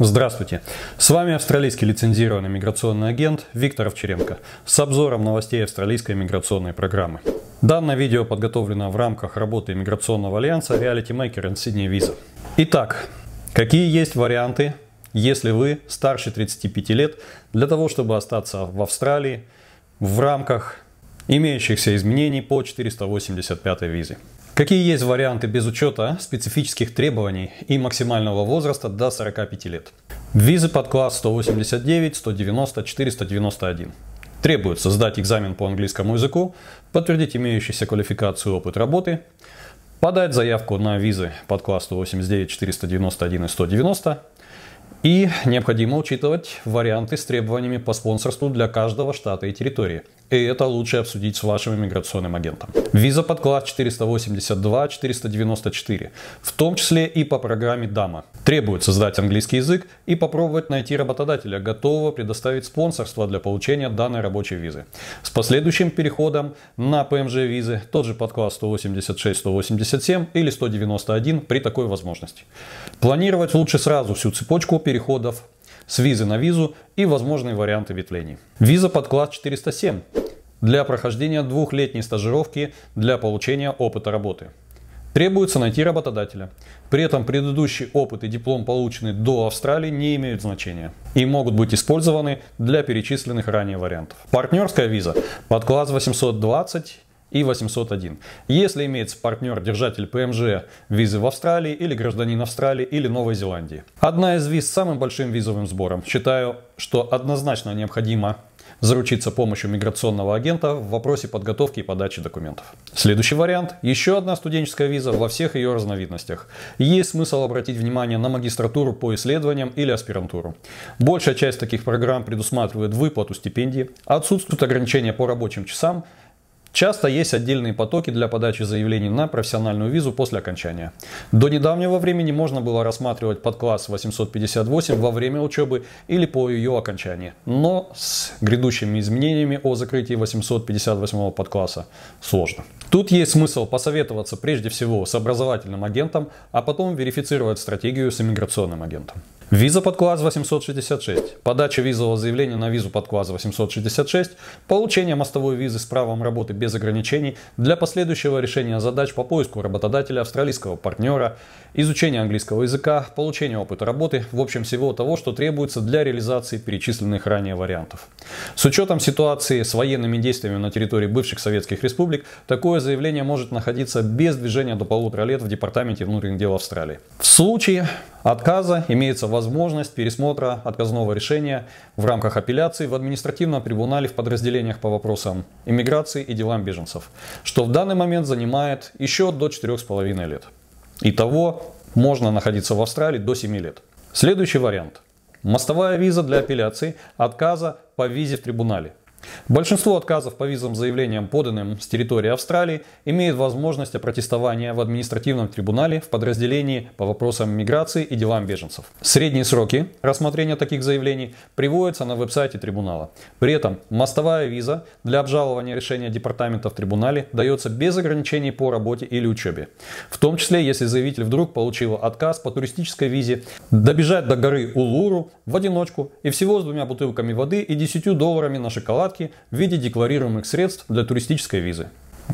Здравствуйте! С вами австралийский лицензированный миграционный агент Виктор Овчаренко с обзором новостей австралийской миграционной программы. Данное видео подготовлено в рамках работы миграционного альянса Reality Maker and Sydney Visa. Итак, какие есть варианты, если вы старше 35 лет, для того, чтобы остаться в Австралии в рамках имеющихся изменений по 485 визе? Какие есть варианты без учета специфических требований и максимального возраста до 45 лет? Визы под класс 189, 190, 491. Требуется сдать экзамен по английскому языку, подтвердить имеющуюся квалификацию и опыт работы, подать заявку на визы под класс 189, 491 и 190, и необходимо учитывать варианты с требованиями по спонсорству для каждого штата и территории, и это лучше обсудить с вашим иммиграционным агентом. Виза под класс 482-494, в том числе и по программе «Дама». Требуется сдать английский язык и попробовать найти работодателя, готового предоставить спонсорство для получения данной рабочей визы. С последующим переходом на ПМЖ-визы тот же подкласс 186, 187 или 191 при такой возможности. Планировать лучше сразу всю цепочку переходов с визы на визу и возможные варианты ветвлений. Виза под класс 407 для прохождения двухлетней стажировки для получения опыта работы. Требуется найти работодателя. При этом предыдущий опыт и диплом, полученный до Австралии, не имеют значения и могут быть использованы для перечисленных ранее вариантов. Партнерская виза под класс 820 и 801. Если имеется партнер, держатель ПМЖ визы в Австралии или гражданин Австралии или Новой Зеландии. Одна из виз с самым большим визовым сбором. Считаю, что однозначно необходимо заручиться помощью миграционного агента в вопросе подготовки и подачи документов. Следующий вариант – еще одна студенческая виза во всех ее разновидностях. Есть смысл обратить внимание на магистратуру по исследованиям или аспирантуру. Большая часть таких программ предусматривает выплату стипендии, отсутствуют ограничения по рабочим часам – Часто есть отдельные потоки для подачи заявлений на профессиональную визу после окончания. До недавнего времени можно было рассматривать подкласс 858 во время учебы или по ее окончании. Но с грядущими изменениями о закрытии 858 подкласса сложно. Тут есть смысл посоветоваться прежде всего с образовательным агентом, а потом верифицировать стратегию с иммиграционным агентом. Виза под класс 866. Подача визового заявления на визу под класс 866. Получение мостовой визы с правом работы без ограничений для последующего решения задач по поиску работодателя, австралийского партнера, изучения английского языка, получения опыта работы, в общем всего того, что требуется для реализации перечисленных ранее вариантов. С учетом ситуации с военными действиями на территории бывших советских республик, такое заявление может находиться без движения до полутора лет в Департаменте внутренних дел Австралии. В случае отказа имеется возможность возможность пересмотра отказного решения в рамках апелляции в административном трибунале в подразделениях по вопросам иммиграции и делам беженцев, что в данный момент занимает еще до 4,5 лет. Итого можно находиться в Австралии до 7 лет. Следующий вариант. Мостовая виза для апелляции отказа по визе в трибунале – Большинство отказов по визам, заявлениям, поданным с территории Австралии, имеют возможность опротестования в административном трибунале в подразделении по вопросам миграции и делам беженцев. Средние сроки рассмотрения таких заявлений приводятся на веб-сайте трибунала. При этом мостовая виза для обжалования решения департамента в трибунале дается без ограничений по работе или учебе. В том числе, если заявитель вдруг получил отказ по туристической визе, добежать до горы Улуру в одиночку и всего с двумя бутылками воды и 10 долларами на шоколад остатки в виде декларируемых средств для туристической визы.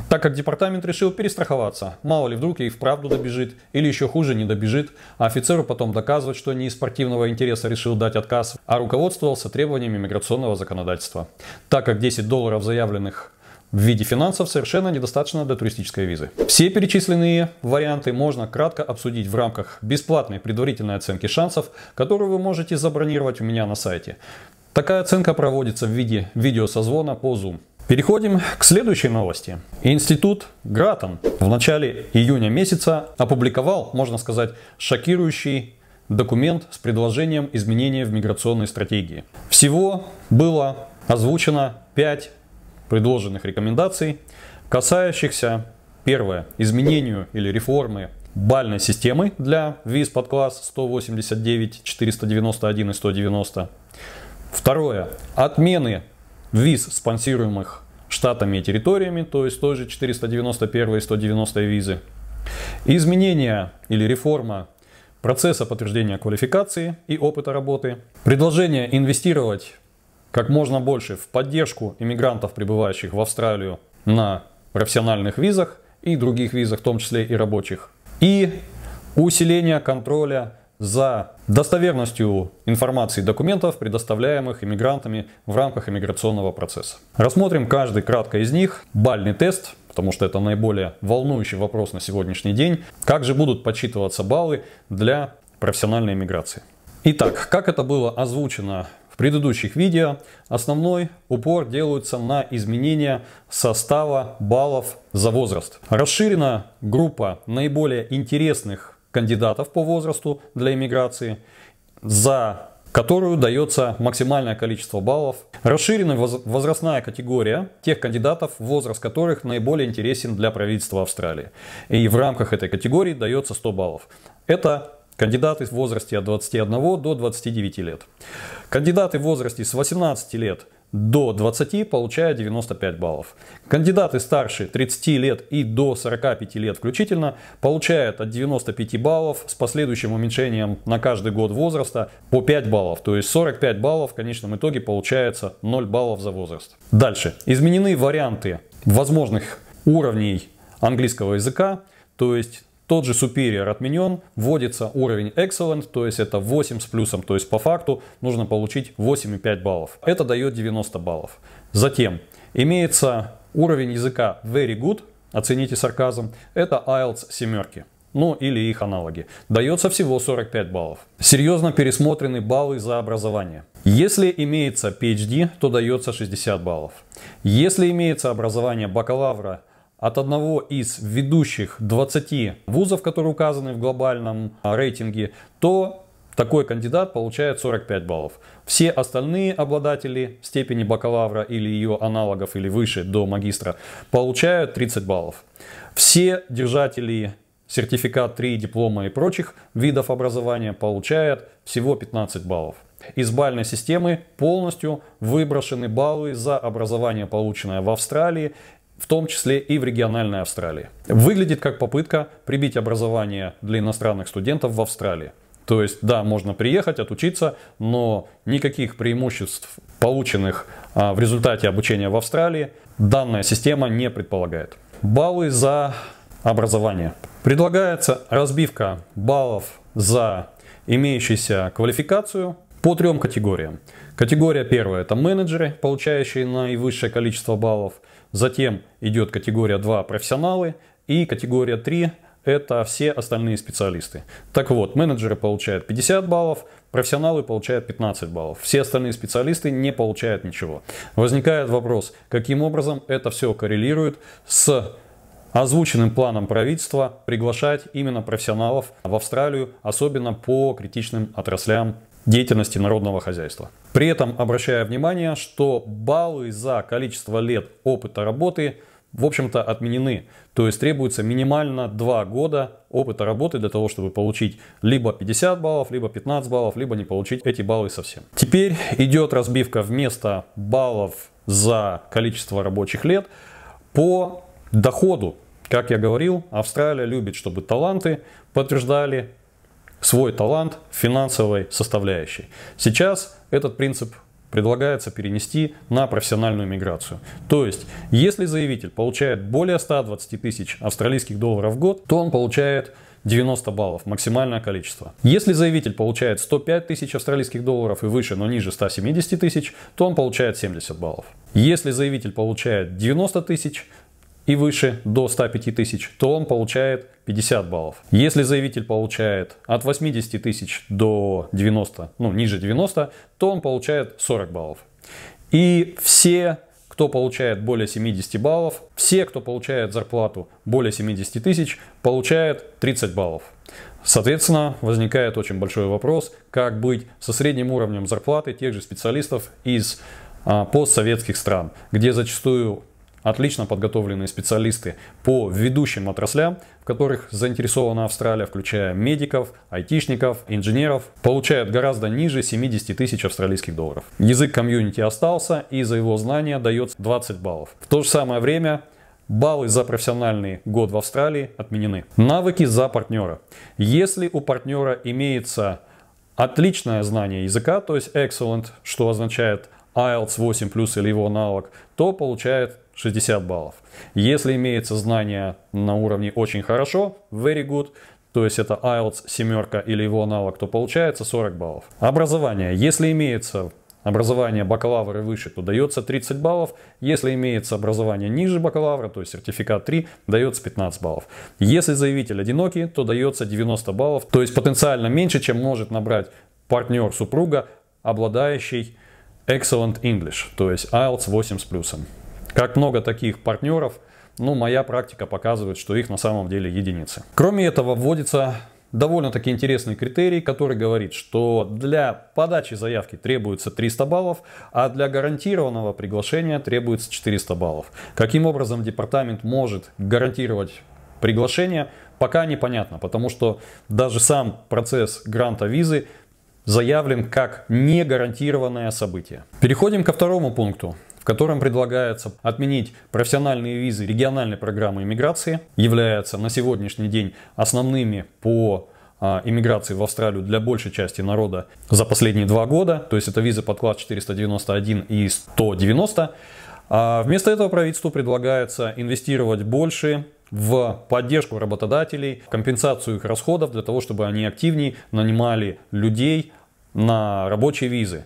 Так как департамент решил перестраховаться, мало ли вдруг ей вправду добежит, или еще хуже не добежит, а офицеру потом доказывать, что не из спортивного интереса решил дать отказ, а руководствовался требованиями миграционного законодательства, так как 10 долларов заявленных в виде финансов совершенно недостаточно для туристической визы. Все перечисленные варианты можно кратко обсудить в рамках бесплатной предварительной оценки шансов, которую вы можете забронировать у меня на сайте. Такая оценка проводится в виде видеосозвона по Zoom. Переходим к следующей новости. Институт Гратон в начале июня месяца опубликовал, можно сказать, шокирующий документ с предложением изменения в миграционной стратегии. Всего было озвучено 5 предложенных рекомендаций, касающихся, первое, изменению или реформы бальной системы для виз под класс 189, 491 и 190. Второе. Отмены виз, спонсируемых штатами и территориями, то есть тоже 491 и 190 визы. Изменение или реформа процесса подтверждения квалификации и опыта работы. Предложение инвестировать как можно больше в поддержку иммигрантов, прибывающих в Австралию на профессиональных визах и других визах, в том числе и рабочих. И усиление контроля за достоверностью информации и документов, предоставляемых иммигрантами в рамках иммиграционного процесса. Рассмотрим каждый кратко из них. Бальный тест, потому что это наиболее волнующий вопрос на сегодняшний день. Как же будут подсчитываться баллы для профессиональной иммиграции? Итак, как это было озвучено в предыдущих видео, основной упор делается на изменение состава баллов за возраст. Расширена группа наиболее интересных кандидатов по возрасту для иммиграции, за которую дается максимальное количество баллов. Расширена возрастная категория тех кандидатов, возраст которых наиболее интересен для правительства Австралии. И в рамках этой категории дается 100 баллов. Это кандидаты в возрасте от 21 до 29 лет. Кандидаты в возрасте с 18 лет до 20, получая 95 баллов. Кандидаты старше 30 лет и до 45 лет включительно получают от 95 баллов с последующим уменьшением на каждый год возраста по 5 баллов. То есть 45 баллов в конечном итоге получается 0 баллов за возраст. Дальше. Изменены варианты возможных уровней английского языка. То есть тот же Superior отменен, вводится уровень Excellent, то есть это 8 с плюсом, то есть по факту нужно получить 8,5 баллов. Это дает 90 баллов. Затем имеется уровень языка Very Good, оцените сарказм, это IELTS семерки ну или их аналоги. Дается всего 45 баллов. Серьезно пересмотрены баллы за образование. Если имеется PhD, то дается 60 баллов. Если имеется образование бакалавра от одного из ведущих 20 вузов, которые указаны в глобальном а, рейтинге, то такой кандидат получает 45 баллов. Все остальные обладатели степени бакалавра или ее аналогов или выше до магистра получают 30 баллов. Все держатели сертификат 3, диплома и прочих видов образования получают всего 15 баллов. Из бальной системы полностью выброшены баллы за образование, полученное в Австралии, в том числе и в региональной Австралии. Выглядит как попытка прибить образование для иностранных студентов в Австралии. То есть, да, можно приехать, отучиться, но никаких преимуществ, полученных а, в результате обучения в Австралии, данная система не предполагает. Баллы за образование. Предлагается разбивка баллов за имеющуюся квалификацию по трем категориям. Категория первая – это менеджеры, получающие наивысшее количество баллов – Затем идет категория 2 профессионалы и категория 3 это все остальные специалисты. Так вот, менеджеры получают 50 баллов, профессионалы получают 15 баллов. Все остальные специалисты не получают ничего. Возникает вопрос, каким образом это все коррелирует с озвученным планом правительства приглашать именно профессионалов в Австралию, особенно по критичным отраслям деятельности народного хозяйства. При этом обращаю внимание, что баллы за количество лет опыта работы в общем-то, отменены. То есть требуется минимально 2 года опыта работы для того, чтобы получить либо 50 баллов, либо 15 баллов, либо не получить эти баллы совсем. Теперь идет разбивка вместо баллов за количество рабочих лет по доходу. Как я говорил, Австралия любит, чтобы таланты подтверждали свой талант финансовой составляющей. Сейчас этот принцип предлагается перенести на профессиональную миграцию. То есть, если заявитель получает более 120 тысяч австралийских долларов в год, то он получает 90 баллов, максимальное количество. Если заявитель получает 105 тысяч австралийских долларов и выше, но ниже 170 тысяч, то он получает 70 баллов. Если заявитель получает 90 тысяч, и выше, до 105 тысяч, то он получает 50 баллов. Если заявитель получает от 80 тысяч до 90, ну ниже 90, то он получает 40 баллов. И все кто получает более 70 баллов, все, кто получает зарплату более 70 тысяч, получают 30 баллов. Соответственно, возникает очень большой вопрос, как быть со средним уровнем зарплаты тех же специалистов из а, постсоветских стран, где зачастую отлично подготовленные специалисты по ведущим отраслям, в которых заинтересована Австралия, включая медиков, айтишников, инженеров, получают гораздо ниже 70 тысяч австралийских долларов. Язык комьюнити остался, и за его знание дается 20 баллов. В то же самое время Баллы за профессиональный год в Австралии отменены. Навыки за партнера. Если у партнера имеется отличное знание языка, то есть excellent, что означает IELTS 8 или его аналог, то получает 60 баллов. Если имеется знание на уровне очень хорошо, very good, то есть это IELTS семерка или его аналог, то получается 40 баллов. Образование. Если имеется образование бакалавр и выше, то дается 30 баллов. Если имеется образование ниже бакалавра, то есть сертификат 3, дается 15 баллов. Если заявитель одинокий, то дается 90 баллов, то есть потенциально меньше, чем может набрать партнер супруга, обладающий Excellent English, то есть IELTS 8 с плюсом. Как много таких партнеров, ну, моя практика показывает, что их на самом деле единицы. Кроме этого, вводится довольно-таки интересный критерий, который говорит, что для подачи заявки требуется 300 баллов, а для гарантированного приглашения требуется 400 баллов. Каким образом департамент может гарантировать приглашение, пока непонятно, потому что даже сам процесс гранта визы заявлен как негарантированное событие. Переходим ко второму пункту в котором предлагается отменить профессиональные визы региональной программы иммиграции, являются на сегодняшний день основными по а, иммиграции в Австралию для большей части народа за последние два года, то есть это визы под класс 491 и 190. А вместо этого правительству предлагается инвестировать больше в поддержку работодателей, компенсацию их расходов для того, чтобы они активнее нанимали людей на рабочие визы.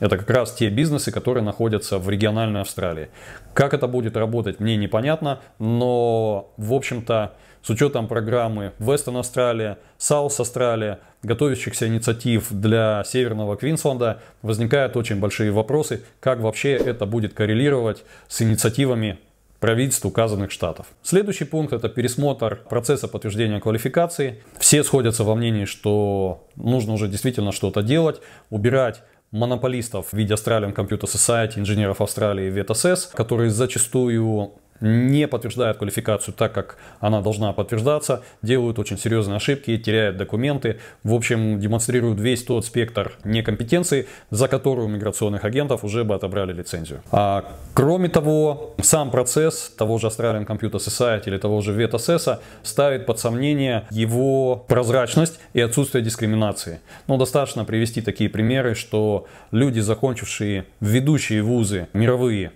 Это как раз те бизнесы, которые находятся в региональной Австралии. Как это будет работать, мне непонятно, но, в общем-то, с учетом программы Western Australia, South Australia, готовящихся инициатив для Северного Квинсленда, возникают очень большие вопросы, как вообще это будет коррелировать с инициативами правительств указанных штатов. Следующий пункт – это пересмотр процесса подтверждения квалификации. Все сходятся во мнении, что нужно уже действительно что-то делать, убирать монополистов в виде Australian Computer Society, инженеров Австралии VTSS, которые зачастую не подтверждают квалификацию так, как она должна подтверждаться, делают очень серьезные ошибки, теряют документы, в общем, демонстрируют весь тот спектр некомпетенции, за которую у миграционных агентов уже бы отобрали лицензию. А, кроме того, сам процесс того же Australian Computer Society или того же VETASES ставит под сомнение его прозрачность и отсутствие дискриминации. Но достаточно привести такие примеры, что люди, закончившие ведущие вузы мировые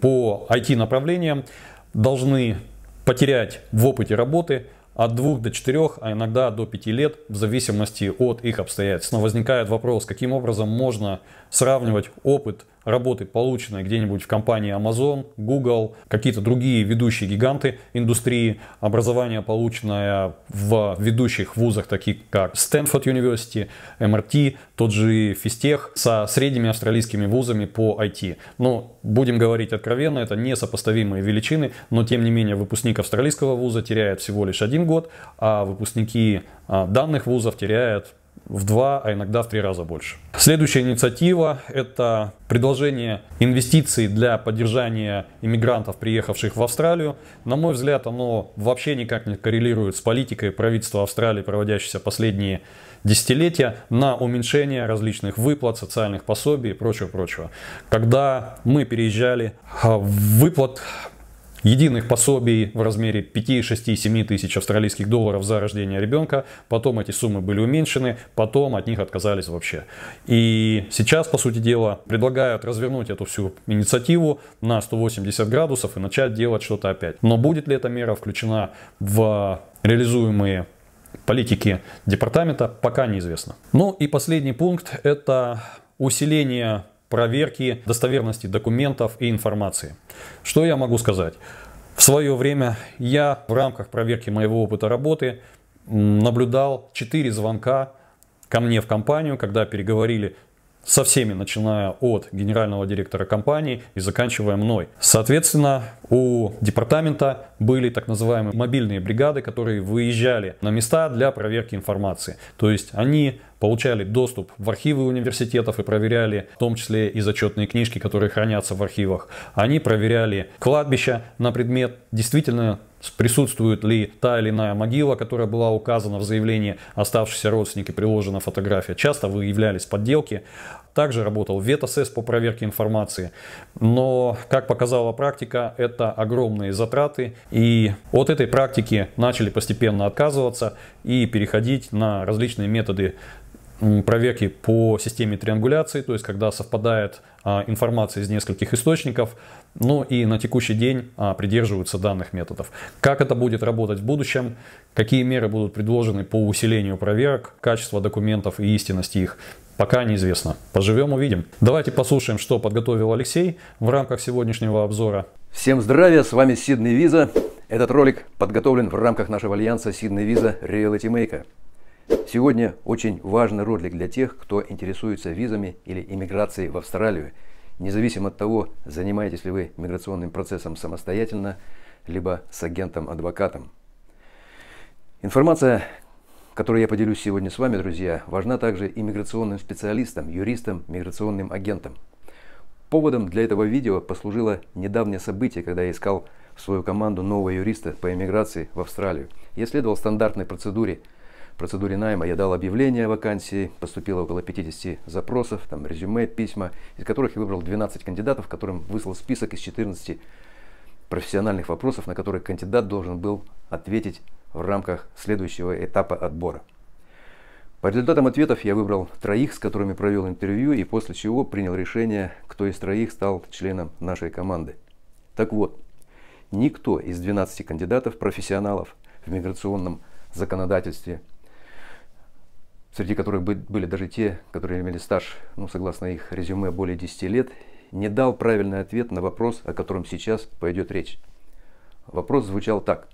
по IT-направлениям, должны потерять в опыте работы от 2 до 4, а иногда до 5 лет, в зависимости от их обстоятельств. Но возникает вопрос, каким образом можно сравнивать опыт работы, полученной где-нибудь в компании Amazon, Google, какие-то другие ведущие гиганты индустрии, образование, полученное в ведущих вузах, таких как Stanford University, MRT, тот же Физтех со средними австралийскими вузами по IT. Но будем говорить откровенно, это несопоставимые величины, но тем не менее выпускник австралийского вуза теряет всего лишь один год, а выпускники а, данных вузов теряют в два, а иногда в три раза больше. Следующая инициатива – это предложение инвестиций для поддержания иммигрантов, приехавших в Австралию. На мой взгляд, оно вообще никак не коррелирует с политикой правительства Австралии, проводящейся последние десятилетия, на уменьшение различных выплат, социальных пособий и прочего-прочего. Когда мы переезжали, а, выплат единых пособий в размере 5, 6, 7 тысяч австралийских долларов за рождение ребенка. Потом эти суммы были уменьшены, потом от них отказались вообще. И сейчас, по сути дела, предлагают развернуть эту всю инициативу на 180 градусов и начать делать что-то опять. Но будет ли эта мера включена в реализуемые политики департамента, пока неизвестно. Ну и последний пункт – это усиление проверки достоверности документов и информации. Что я могу сказать? В свое время я в рамках проверки моего опыта работы наблюдал 4 звонка ко мне в компанию, когда переговорили со всеми, начиная от генерального директора компании и заканчивая мной. Соответственно, у департамента были так называемые мобильные бригады, которые выезжали на места для проверки информации. То есть они получали доступ в архивы университетов и проверяли в том числе и зачетные книжки, которые хранятся в архивах. Они проверяли кладбища на предмет действительно присутствует ли та или иная могила, которая была указана в заявлении оставшиеся родственники, приложена фотография. Часто выявлялись подделки. Также работал ветосес по проверке информации. Но, как показала практика, это огромные затраты. И от этой практики начали постепенно отказываться и переходить на различные методы проверки по системе триангуляции, то есть когда совпадает а, информация из нескольких источников, ну и на текущий день а, придерживаются данных методов. Как это будет работать в будущем, какие меры будут предложены по усилению проверок, качества документов и истинности их, пока неизвестно. Поживем, увидим. Давайте послушаем, что подготовил Алексей в рамках сегодняшнего обзора. Всем здравия, с вами Сидней Виза. Этот ролик подготовлен в рамках нашего альянса Сидней Виза Reality Maker. Сегодня очень важный ролик для тех, кто интересуется визами или иммиграцией в Австралию, независимо от того, занимаетесь ли вы миграционным процессом самостоятельно, либо с агентом-адвокатом. Информация, которую я поделюсь сегодня с вами, друзья, важна также иммиграционным специалистам, юристам, миграционным агентам. Поводом для этого видео послужило недавнее событие, когда я искал в свою команду нового юриста по иммиграции в Австралию. Я следовал стандартной процедуре – процедуре найма я дал объявление о вакансии, поступило около 50 запросов, там резюме, письма, из которых я выбрал 12 кандидатов, которым выслал список из 14 профессиональных вопросов, на которые кандидат должен был ответить в рамках следующего этапа отбора. По результатам ответов я выбрал троих, с которыми провел интервью, и после чего принял решение, кто из троих стал членом нашей команды. Так вот, никто из 12 кандидатов, профессионалов в миграционном законодательстве среди которых были даже те, которые имели стаж, ну, согласно их резюме, более 10 лет, не дал правильный ответ на вопрос, о котором сейчас пойдет речь. Вопрос звучал так.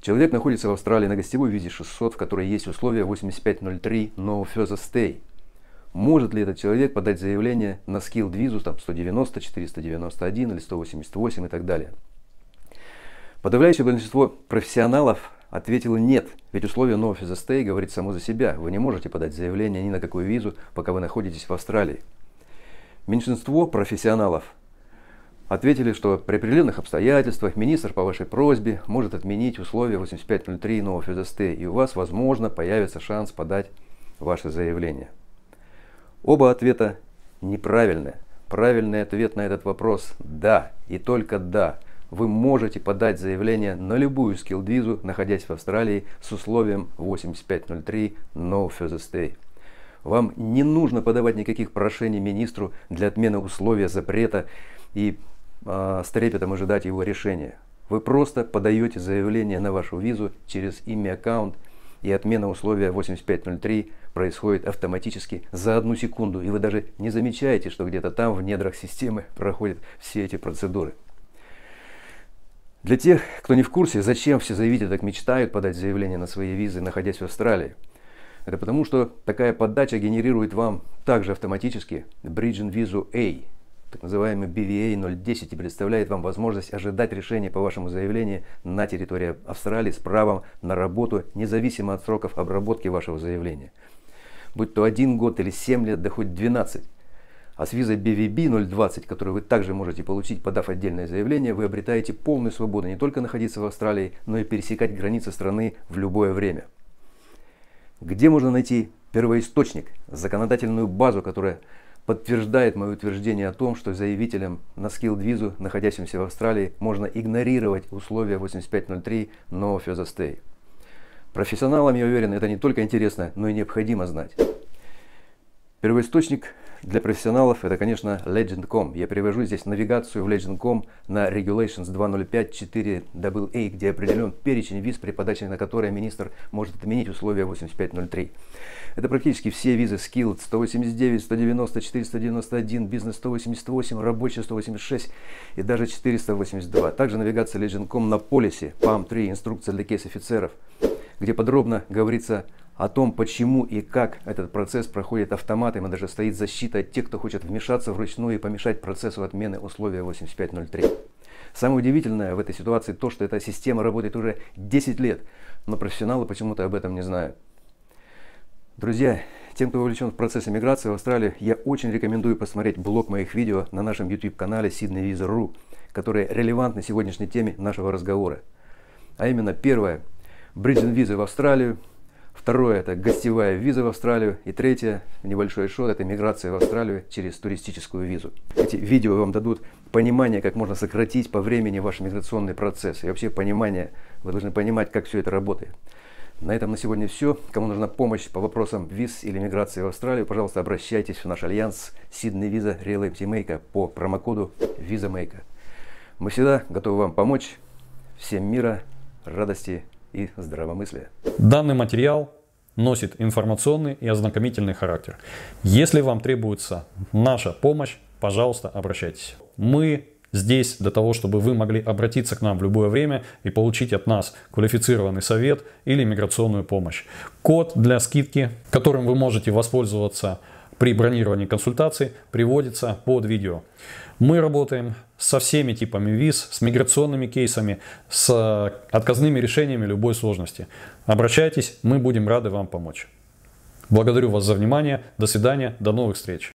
Человек находится в Австралии на гостевой визе 600, в которой есть условия 8503 No Further Stay. Может ли этот человек подать заявление на скилл визу там 190, 491 или 188 и так далее? Подавляющее большинство профессионалов ответило нет, ведь условие нового физостей говорит само за себя. Вы не можете подать заявление ни на какую визу, пока вы находитесь в Австралии. Меньшинство профессионалов ответили, что при определенных обстоятельствах министр по вашей просьбе может отменить условия 8503 нового физостей, и у вас, возможно, появится шанс подать ваше заявление. Оба ответа неправильны. Правильный ответ на этот вопрос – да и только да вы можете подать заявление на любую скилл-визу, находясь в Австралии, с условием 8503 No Further Stay. Вам не нужно подавать никаких прошений министру для отмены условия запрета и э, с трепетом ожидать его решения. Вы просто подаете заявление на вашу визу через имя аккаунт, и отмена условия 8503 происходит автоматически за одну секунду, и вы даже не замечаете, что где-то там в недрах системы проходят все эти процедуры. Для тех, кто не в курсе, зачем все заявители так мечтают подать заявление на свои визы, находясь в Австралии, это потому, что такая подача генерирует вам также автоматически Bridging Visa A, так называемый BVA 010, и предоставляет вам возможность ожидать решения по вашему заявлению на территории Австралии с правом на работу, независимо от сроков обработки вашего заявления. Будь то один год или семь лет, да хоть 12. А с визой BVB 020, которую вы также можете получить, подав отдельное заявление, вы обретаете полную свободу не только находиться в Австралии, но и пересекать границы страны в любое время. Где можно найти первоисточник, законодательную базу, которая подтверждает мое утверждение о том, что заявителям на скилл-визу, находящимся в Австралии, можно игнорировать условия 8503 No Further Stay. Профессионалам, я уверен, это не только интересно, но и необходимо знать. Первоисточник для профессионалов это, конечно, Legend.com. Я привожу здесь навигацию в Legend.com на Regulations 2054 wa где определен перечень виз, при подаче на которые министр может отменить условия 8503. Это практически все визы Skill 189, 190, 491, бизнес 188, рабочий 186 и даже 482. Также навигация Legend.com на полисе PAM3, инструкция для кейс-офицеров, где подробно говорится о том, почему и как этот процесс проходит автоматом, и даже стоит защита от тех, кто хочет вмешаться вручную и помешать процессу отмены условия 8503. Самое удивительное в этой ситуации то, что эта система работает уже 10 лет, но профессионалы почему-то об этом не знают. Друзья, тем, кто вовлечен в процесс миграции в Австралию, я очень рекомендую посмотреть блок моих видео на нашем YouTube-канале sydneyvisa.ru, которые релевантны сегодняшней теме нашего разговора. А именно, первое – бриджин визы в Австралию – Второе – это гостевая виза в Австралию. И третье, небольшой шот – это миграция в Австралию через туристическую визу. Эти видео вам дадут понимание, как можно сократить по времени ваш миграционный процесс. И вообще понимание, вы должны понимать, как все это работает. На этом на сегодня все. Кому нужна помощь по вопросам виз или миграции в Австралию, пожалуйста, обращайтесь в наш альянс Сидней Виза Real MT по промокоду Виза Мейка. Мы всегда готовы вам помочь. Всем мира, радости и здравомыслия. Данный материал носит информационный и ознакомительный характер. Если вам требуется наша помощь, пожалуйста, обращайтесь. Мы здесь для того, чтобы вы могли обратиться к нам в любое время и получить от нас квалифицированный совет или миграционную помощь. Код для скидки, которым вы можете воспользоваться при бронировании консультации, приводится под видео. Мы работаем со всеми типами виз, с миграционными кейсами, с э, отказными решениями любой сложности. Обращайтесь, мы будем рады вам помочь. Благодарю вас за внимание, до свидания, до новых встреч.